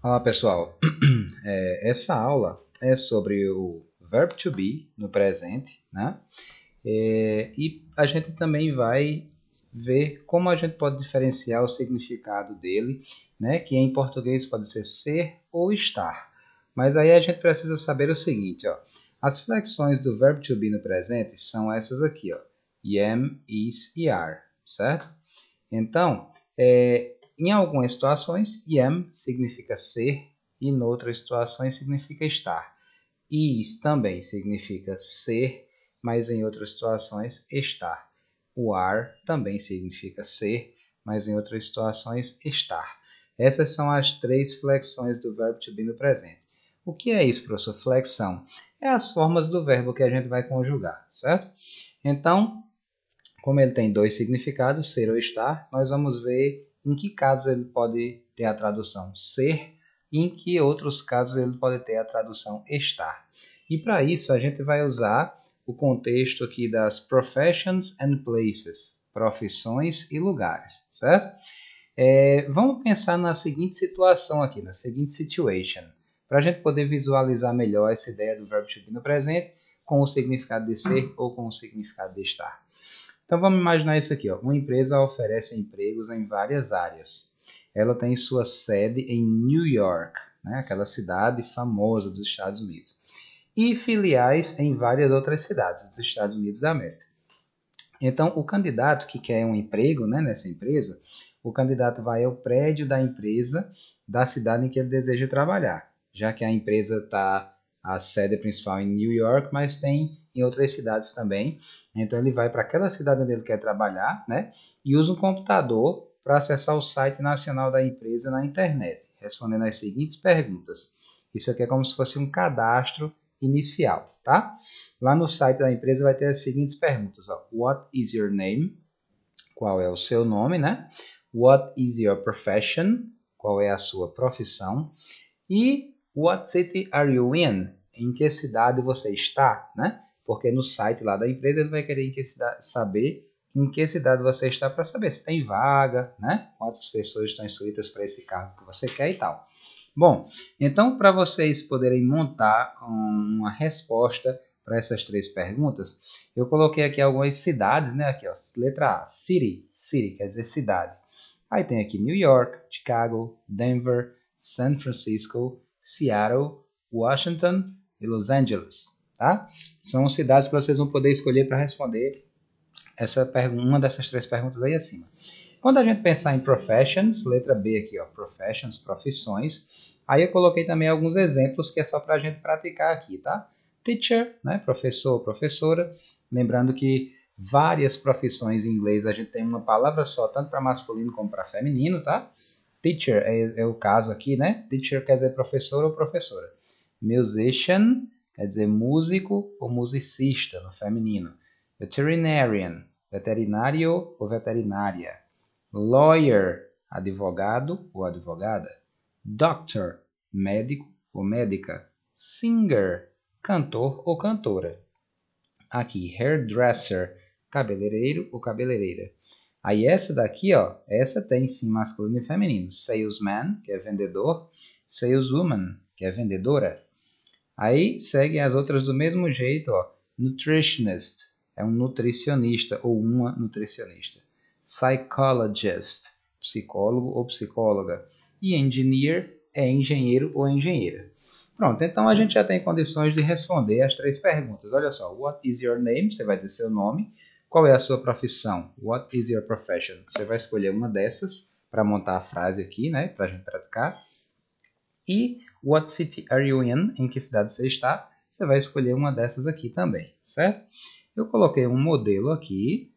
Olá pessoal, é, essa aula é sobre o verbo to be no presente, né? É, e a gente também vai ver como a gente pode diferenciar o significado dele, né? Que em português pode ser ser ou estar. Mas aí a gente precisa saber o seguinte, ó. As flexões do verbo to be no presente são essas aqui, ó. Am, is e are, certo? Então, é, em algumas situações, yam significa ser e em outras situações significa estar. Is também significa ser, mas em outras situações estar. O are também significa ser, mas em outras situações estar. Essas são as três flexões do verbo to be no presente. O que é isso, professor? Flexão. É as formas do verbo que a gente vai conjugar, certo? Então, como ele tem dois significados, ser ou estar, nós vamos ver em que casos ele pode ter a tradução ser e em que outros casos ele pode ter a tradução estar. E para isso a gente vai usar o contexto aqui das professions and places, profissões e lugares, certo? É, vamos pensar na seguinte situação aqui, na seguinte situation, para a gente poder visualizar melhor essa ideia do verbo to be no presente com o significado de ser ou com o significado de estar. Então vamos imaginar isso aqui. Ó. Uma empresa oferece empregos em várias áreas. Ela tem sua sede em New York, né? aquela cidade famosa dos Estados Unidos, e filiais em várias outras cidades dos Estados Unidos da América. Então, o candidato que quer um emprego né, nessa empresa, o candidato vai ao prédio da empresa da cidade em que ele deseja trabalhar, já que a empresa está a sede principal é em New York, mas tem em outras cidades também. Então ele vai para aquela cidade onde ele quer trabalhar, né? E usa um computador para acessar o site nacional da empresa na internet, respondendo as seguintes perguntas. Isso aqui é como se fosse um cadastro inicial, tá? Lá no site da empresa vai ter as seguintes perguntas: ó. What is your name? Qual é o seu nome, né? What is your profession? Qual é a sua profissão? E What city are you in? Em que cidade você está, né? Porque no site lá da empresa ele vai querer que cidade, saber em que cidade você está para saber se tem vaga, né? Quantas pessoas estão inscritas para esse cargo que você quer e tal. Bom, então para vocês poderem montar uma resposta para essas três perguntas, eu coloquei aqui algumas cidades, né? Aqui, ó, letra A, city, city quer dizer cidade. Aí tem aqui New York, Chicago, Denver, San Francisco, Seattle, Washington e Los Angeles tá? São cidades que vocês vão poder escolher para responder essa pergunta, uma dessas três perguntas aí acima. Quando a gente pensar em professions, letra B aqui, ó, professions, profissões, aí eu coloquei também alguns exemplos que é só para a gente praticar aqui, tá? Teacher, né, professor, professora, lembrando que várias profissões em inglês a gente tem uma palavra só, tanto para masculino como para feminino, tá? Teacher é, é, o caso aqui, né? Teacher quer dizer professor ou professora. Musician, quer dizer músico ou musicista no feminino. Veterinarian, veterinário ou veterinária. Lawyer, advogado ou advogada. Doctor, médico ou médica. Singer, cantor ou cantora. Aqui, hairdresser, cabeleireiro ou cabeleireira. Aí essa daqui, ó, essa tem sim masculino e feminino. Salesman, que é vendedor. Saleswoman, que é vendedora. Aí seguem as outras do mesmo jeito, ó. Nutritionist é um nutricionista ou uma nutricionista. Psychologist, psicólogo ou psicóloga. E engineer é engenheiro ou engenheira. Pronto, então a gente já tem condições de responder as três perguntas. Olha só, what is your name? Você vai dizer seu nome. Qual é a sua profissão? What is your profession? Você vai escolher uma dessas para montar a frase aqui, né, para a gente praticar e What City Are You In, em que cidade você está, você vai escolher uma dessas aqui também, certo? Eu coloquei um modelo aqui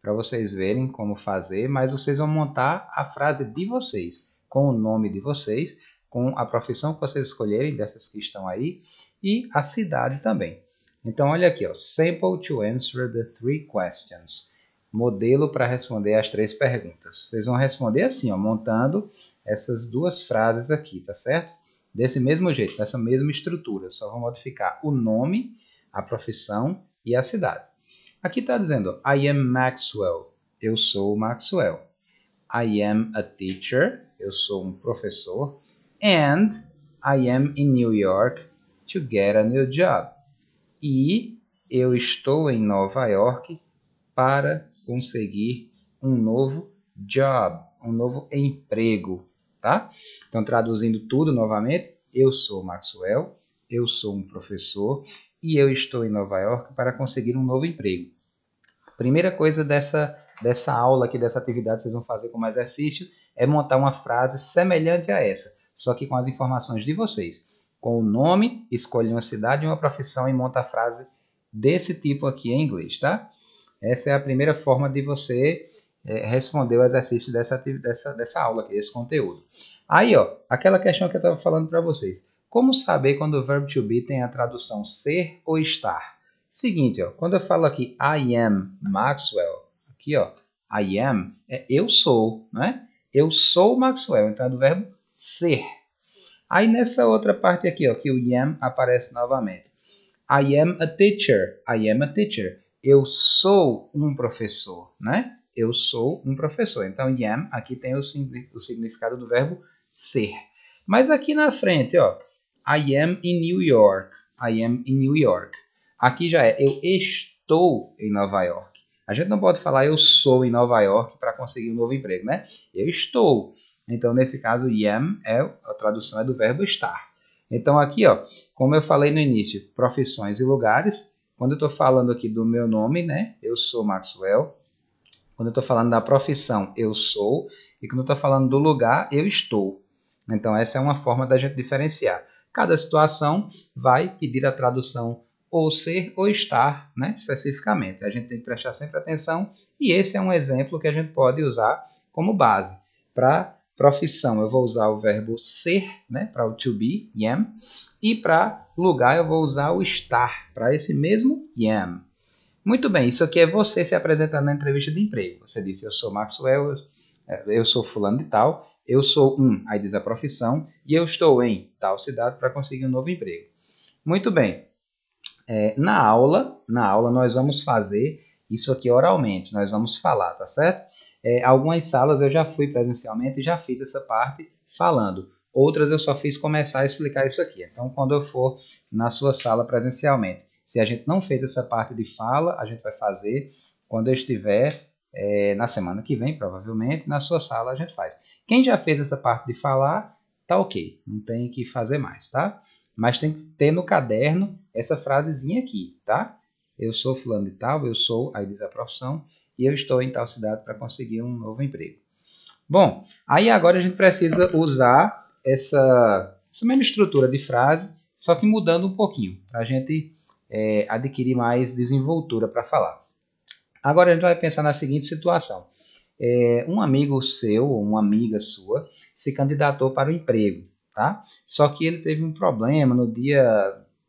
para vocês verem como fazer, mas vocês vão montar a frase de vocês, com o nome de vocês, com a profissão que vocês escolherem, dessas que estão aí, e a cidade também. Então, olha aqui, ó, sample to answer the three questions. Modelo para responder as três perguntas. Vocês vão responder assim, ó, montando essas duas frases aqui, tá certo? Desse mesmo jeito, dessa mesma estrutura, só vou modificar o nome, a profissão e a cidade. Aqui está dizendo I am Maxwell, eu sou Maxwell. I am a teacher, eu sou um professor. And I am in New York to get a new job. E eu estou em Nova York para conseguir um novo job, um novo emprego tá? Então, traduzindo tudo novamente, eu sou Maxwell, eu sou um professor e eu estou em Nova York para conseguir um novo emprego. Primeira coisa dessa, dessa aula aqui, dessa atividade que vocês vão fazer como exercício, é montar uma frase semelhante a essa, só que com as informações de vocês. Com o nome, escolhe uma cidade e uma profissão e monta a frase desse tipo aqui em inglês, tá? Essa é a primeira forma de você é, respondeu responder o exercício dessa, dessa, dessa aula aqui, desse conteúdo. Aí, ó, aquela questão que eu estava falando para vocês. Como saber quando o verbo to be tem a tradução ser ou estar? Seguinte, ó, quando eu falo aqui I am Maxwell, aqui, ó, I am é eu sou, né? Eu sou Maxwell, então é do verbo ser. Aí nessa outra parte aqui, ó, que o am aparece novamente. I am a teacher. I am a teacher. Eu sou um professor, né? eu sou um professor. Então, yam aqui tem o, o significado do verbo ser. Mas aqui na frente, ó, I am in New York. I am in New York. Aqui já é eu estou em Nova York. A gente não pode falar eu sou em Nova York para conseguir um novo emprego, né? Eu estou. Então, nesse caso, yam é a tradução é do verbo estar. Então, aqui, ó, como eu falei no início, profissões e lugares. Quando eu estou falando aqui do meu nome, né? Eu sou Maxwell. Quando eu estou falando da profissão, eu sou. E quando eu estou falando do lugar, eu estou. Então, essa é uma forma da gente diferenciar. Cada situação vai pedir a tradução ou ser ou estar, né, especificamente. A gente tem que prestar sempre atenção e esse é um exemplo que a gente pode usar como base. Para profissão, eu vou usar o verbo ser, né, para o to be, am. e para lugar eu vou usar o estar, para esse mesmo am. Muito bem, isso aqui é você se apresentando na entrevista de emprego. Você disse, eu sou Maxwell, eu sou fulano de tal, eu sou um, aí diz a profissão, e eu estou em tal cidade para conseguir um novo emprego. Muito bem. É, na aula, na aula nós vamos fazer isso aqui oralmente, nós vamos falar, tá certo? É, algumas salas eu já fui presencialmente e já fiz essa parte falando. Outras eu só fiz começar a explicar isso aqui. Então, quando eu for na sua sala presencialmente. Se a gente não fez essa parte de fala, a gente vai fazer quando eu estiver é, na semana que vem, provavelmente, na sua sala a gente faz. Quem já fez essa parte de falar, tá ok, não tem que fazer mais, tá? Mas tem que ter no caderno essa frasezinha aqui, tá? Eu sou fulano de tal, eu sou, aí diz a profissão, e eu estou em tal cidade para conseguir um novo emprego. Bom, aí agora a gente precisa usar essa, essa mesma estrutura de frase, só que mudando um pouquinho, para a gente é, adquirir mais desenvoltura para falar. Agora a gente vai pensar na seguinte situação: é, um amigo seu ou uma amiga sua se candidatou para o emprego, tá? Só que ele teve um problema no dia,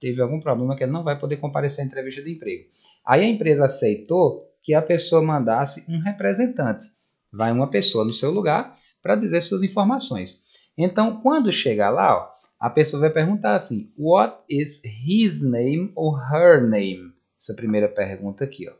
teve algum problema que ele não vai poder comparecer à entrevista de emprego. Aí a empresa aceitou que a pessoa mandasse um representante, vai uma pessoa no seu lugar para dizer suas informações. Então, quando chegar lá, ó, a pessoa vai perguntar assim: What is his name or her name? Essa primeira pergunta aqui, ó.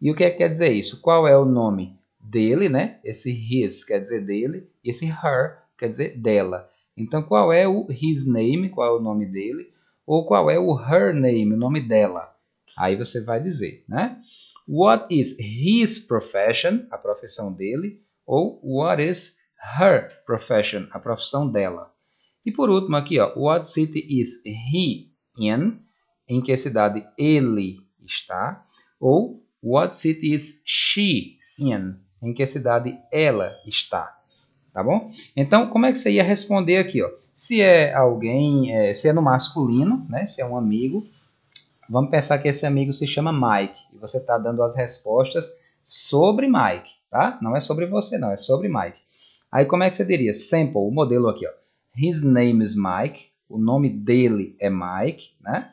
E o que, é que quer dizer isso? Qual é o nome dele, né? Esse his quer dizer dele, e esse her quer dizer dela. Então, qual é o his name, qual é o nome dele, ou qual é o her name, o nome dela? Aí você vai dizer, né? What is his profession, a profissão dele, ou what is her profession, a profissão dela. E por último aqui, ó, what city is he in? Em que cidade ele está? Ou what city is she in? Em que cidade ela está? Tá bom? Então, como é que você ia responder aqui, ó? Se é alguém, é, se é no masculino, né? Se é um amigo, vamos pensar que esse amigo se chama Mike e você está dando as respostas sobre Mike, tá? Não é sobre você, não, é sobre Mike. Aí como é que você diria? Sample, o modelo aqui, ó. His name is Mike. O nome dele é Mike, né?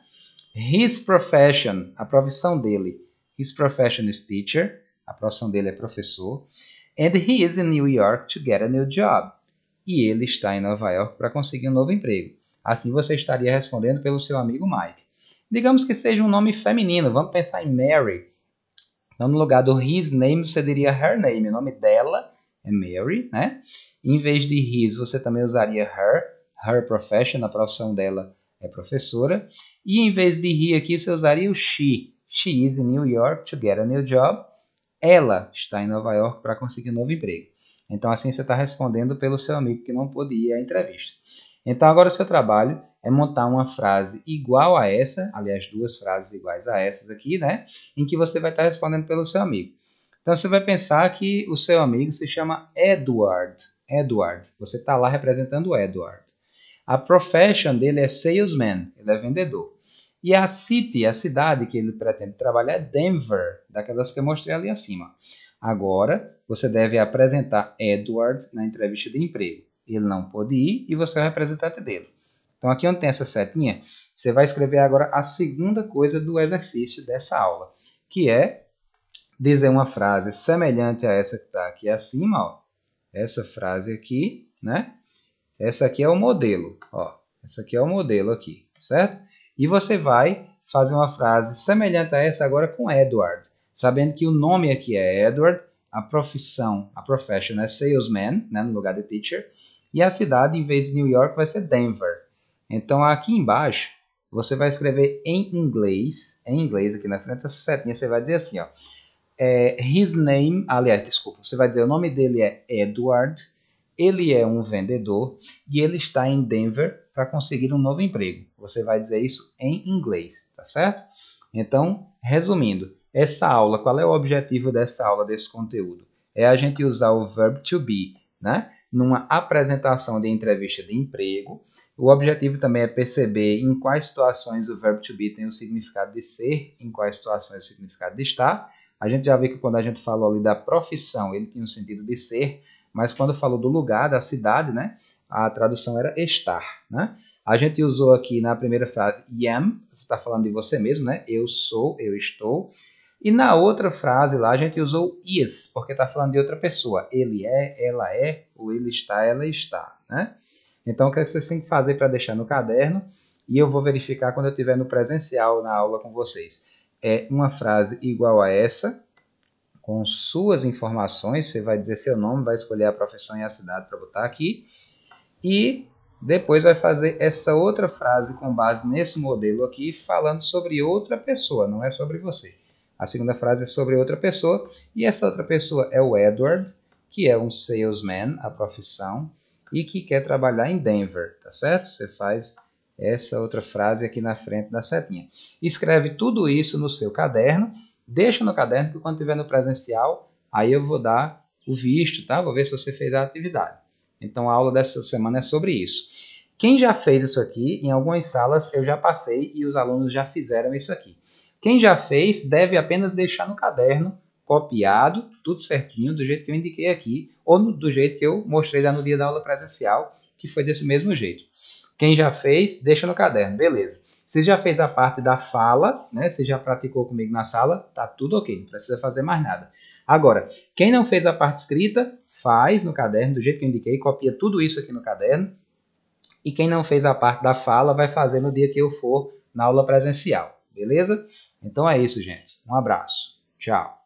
His profession, a profissão dele. His profession is teacher. A profissão dele é professor. And he is in New York to get a new job. E ele está em Nova York para conseguir um novo emprego. Assim você estaria respondendo pelo seu amigo Mike. Digamos que seja um nome feminino, vamos pensar em Mary. Então, no lugar do his name, você diria her name, o nome dela, é Mary, né? Em vez de his, você também usaria her, her profession, a profissão dela é professora. E em vez de he aqui, você usaria o she. She is in New York to get a new job. Ela está em Nova York para conseguir um novo emprego. Então, assim você está respondendo pelo seu amigo que não pôde ir à entrevista. Então, agora o seu trabalho é montar uma frase igual a essa, aliás, duas frases iguais a essas aqui, né? Em que você vai estar respondendo pelo seu amigo. Então você vai pensar que o seu amigo se chama Edward. Edward, você está lá representando o Edward. A profession dele é salesman, ele é vendedor. E a city, a cidade que ele pretende trabalhar é Denver, daquelas que eu mostrei ali acima. Agora, você deve apresentar Edward na entrevista de emprego. Ele não pôde ir e você é o representante dele. Então, aqui onde tem essa setinha, você vai escrever agora a segunda coisa do exercício dessa aula, que é dizer uma frase semelhante a essa que está aqui acima, ó. Essa frase aqui, né? Essa aqui é o modelo, ó. Essa aqui é o modelo aqui, certo? E você vai fazer uma frase semelhante a essa agora com Edward, sabendo que o nome aqui é Edward, a profissão, a profession é salesman, né, no lugar de teacher, e a cidade em vez de New York vai ser Denver. Então aqui embaixo você vai escrever em inglês, em inglês aqui na frente essa setinha você vai dizer assim, ó, é, his name, aliás, desculpa, você vai dizer o nome dele é Edward. Ele é um vendedor e ele está em Denver para conseguir um novo emprego. Você vai dizer isso em inglês, tá certo? Então, resumindo, essa aula, qual é o objetivo dessa aula, desse conteúdo? É a gente usar o verbo to be, né? Numa apresentação de entrevista de emprego. O objetivo também é perceber em quais situações o verbo to be tem o significado de ser, em quais situações o significado de estar a gente já vê que quando a gente falou ali da profissão, ele tinha um sentido de ser, mas quando falou do lugar, da cidade, né? A tradução era estar, né? A gente usou aqui na primeira frase yam, você está falando de você mesmo, né? Eu sou, eu estou. E na outra frase lá a gente usou is, porque está falando de outra pessoa. Ele é, ela é, ou ele está, ela está, né? Então o que é vocês têm que fazer para deixar no caderno? E eu vou verificar quando eu estiver no presencial na aula com vocês é uma frase igual a essa, com suas informações, você vai dizer seu nome, vai escolher a profissão e a cidade para botar aqui, e depois vai fazer essa outra frase com base nesse modelo aqui, falando sobre outra pessoa, não é sobre você. A segunda frase é sobre outra pessoa, e essa outra pessoa é o Edward, que é um salesman, a profissão, e que quer trabalhar em Denver, tá certo? Você faz essa outra frase aqui na frente da setinha. Escreve tudo isso no seu caderno, deixa no caderno, porque quando tiver no presencial, aí eu vou dar o visto, tá? Vou ver se você fez a atividade. Então a aula dessa semana é sobre isso. Quem já fez isso aqui, em algumas salas eu já passei e os alunos já fizeram isso aqui. Quem já fez deve apenas deixar no caderno copiado, tudo certinho, do jeito que eu indiquei aqui, ou no, do jeito que eu mostrei lá no dia da aula presencial, que foi desse mesmo jeito. Quem já fez, deixa no caderno, beleza. Você já fez a parte da fala, né? Você já praticou comigo na sala, tá tudo ok, não precisa fazer mais nada. Agora, quem não fez a parte escrita, faz no caderno, do jeito que eu indiquei, copia tudo isso aqui no caderno. E quem não fez a parte da fala, vai fazer no dia que eu for na aula presencial, beleza? Então é isso, gente. Um abraço. Tchau.